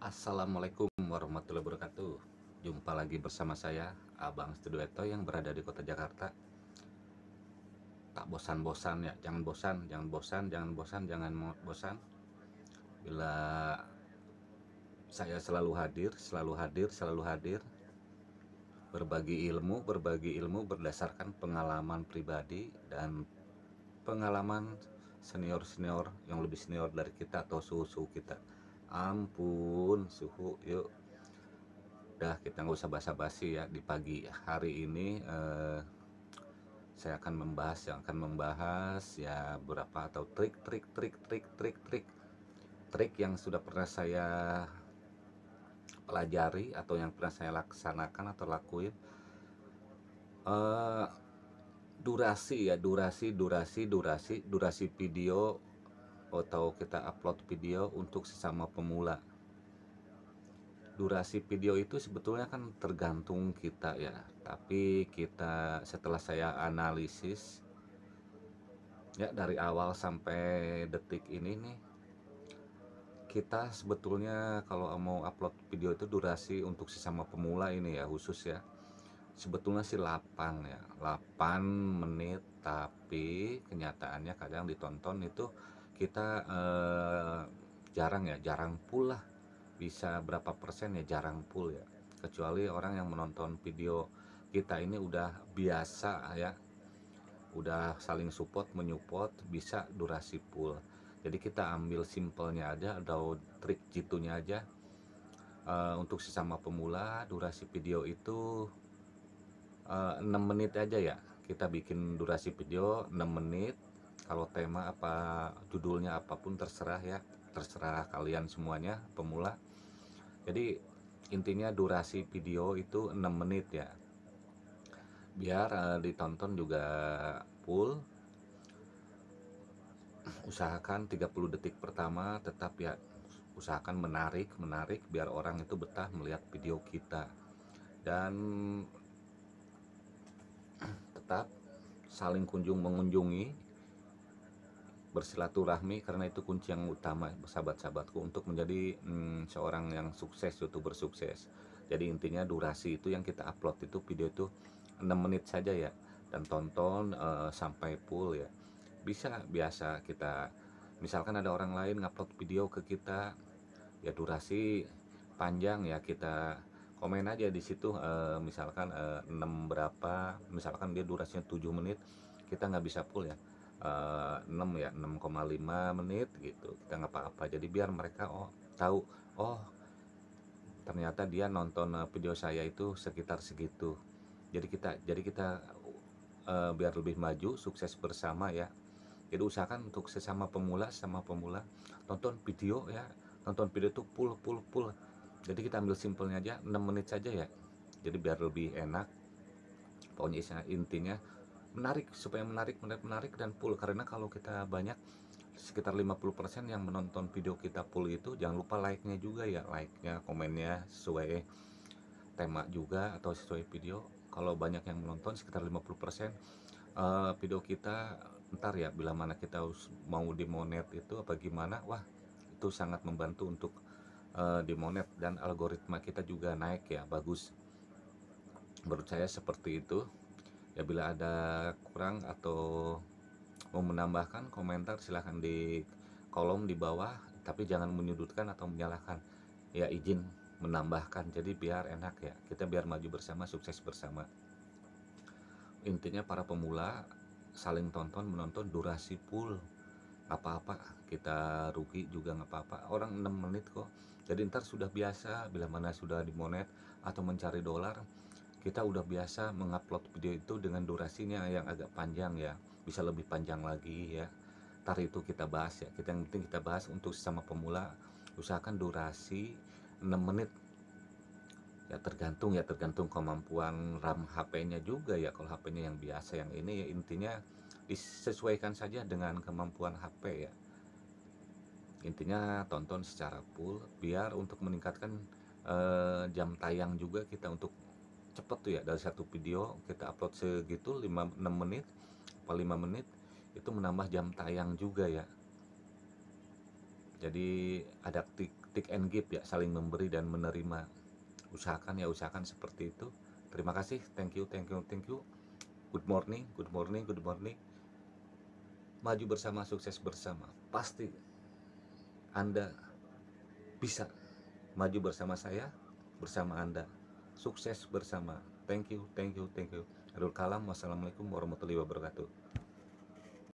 Assalamualaikum warahmatullahi wabarakatuh Jumpa lagi bersama saya Abang Studueto yang berada di kota Jakarta Tak bosan-bosan ya Jangan bosan, jangan bosan, jangan bosan, jangan bosan Bila saya selalu hadir, selalu hadir, selalu hadir Berbagi ilmu, berbagi ilmu berdasarkan pengalaman pribadi dan pengalaman senior-senior yang lebih senior dari kita atau suhu-suhu kita ampun suhu yuk udah kita nggak usah basa-basi ya di pagi hari ini eh, saya akan membahas yang akan membahas ya berapa atau trik trik trik trik trik trik trik yang sudah pernah saya pelajari atau yang pernah saya laksanakan atau lakuin eh, durasi ya durasi durasi durasi durasi video atau kita upload video untuk sesama pemula durasi video itu sebetulnya kan tergantung kita ya tapi kita setelah saya analisis ya dari awal sampai detik ini nih kita sebetulnya kalau mau upload video itu durasi untuk sesama pemula ini ya khusus ya sebetulnya sih 8 ya 8 menit tapi kenyataannya kadang ditonton itu kita uh, jarang ya jarang pula bisa berapa persen ya jarang pull ya kecuali orang yang menonton video kita ini udah biasa ya udah saling support menyupport bisa durasi full jadi kita ambil simpelnya aja atau trik jitunya aja uh, untuk sesama pemula durasi video itu uh, eh, 6 menit aja ya kita bikin durasi video 6 menit kalau tema apa judulnya apapun terserah ya terserah kalian semuanya pemula jadi intinya durasi video itu 6 menit ya biar uh, ditonton juga full usahakan 30 detik pertama tetap ya usahakan menarik menarik biar orang itu betah melihat video kita dan tetap saling kunjung mengunjungi bersilaturahmi karena itu kunci yang utama sahabat-sahabatku untuk menjadi hmm, seorang yang sukses youtuber sukses jadi intinya durasi itu yang kita upload itu video itu 6 menit saja ya dan tonton uh, sampai full ya bisa biasa kita misalkan ada orang lain ngupload video ke kita ya durasi panjang ya kita komen aja di situ uh, misalkan uh, eh, 6 berapa misalkan dia durasinya 7 menit kita nggak bisa full ya uh, eh, 6 ya 6,5 menit gitu kita nggak apa-apa jadi biar mereka oh tahu oh ternyata dia nonton eh, video saya itu sekitar segitu jadi kita jadi kita uh, biar lebih maju sukses bersama ya jadi usahakan untuk sesama pemula sama pemula tonton video ya tonton video itu full full full jadi kita ambil simpelnya aja 6 menit saja ya jadi biar lebih enak pokoknya intinya menarik supaya menarik menarik menarik dan full karena kalau kita banyak sekitar 50% yang menonton video kita full itu jangan lupa like-nya juga ya like-nya nya sesuai tema juga atau sesuai video kalau banyak yang menonton sekitar 50% uh, eh, video kita ntar ya bila mana kita mau dimonet itu apa gimana wah itu sangat membantu untuk uh, eh, dimonet dan algoritma kita juga naik ya bagus menurut saya seperti itu ya bila ada kurang atau mau menambahkan komentar silahkan di kolom di bawah tapi jangan menyudutkan atau menyalahkan ya izin menambahkan jadi biar enak ya kita biar maju bersama sukses bersama intinya para pemula saling tonton menonton durasi full apa-apa kita rugi juga nggak apa-apa orang 6 menit kok jadi ntar sudah biasa bila mana sudah dimonet atau mencari dolar kita udah biasa mengupload video itu dengan durasinya yang agak panjang ya bisa lebih panjang lagi ya tar itu kita bahas ya kita yang penting kita bahas untuk sesama pemula usahakan durasi 6 menit ya tergantung ya tergantung kemampuan RAM HP-nya juga ya kalau HP-nya yang biasa yang ini ya intinya disesuaikan saja dengan kemampuan HP ya intinya tonton secara full biar untuk meningkatkan eh, jam tayang juga kita untuk cepet tuh ya dari satu video kita upload segitu 5 6 menit apa 5 menit itu menambah jam tayang juga ya jadi ada tick, tick and give ya saling memberi dan menerima usahakan ya usahakan seperti itu terima kasih thank you thank you thank you good morning good morning good morning maju bersama sukses bersama pasti anda bisa maju bersama saya bersama anda sukses bersama. Thank you, thank you, thank you. Adul kalam. Wassalamualaikum warahmatullahi wabarakatuh.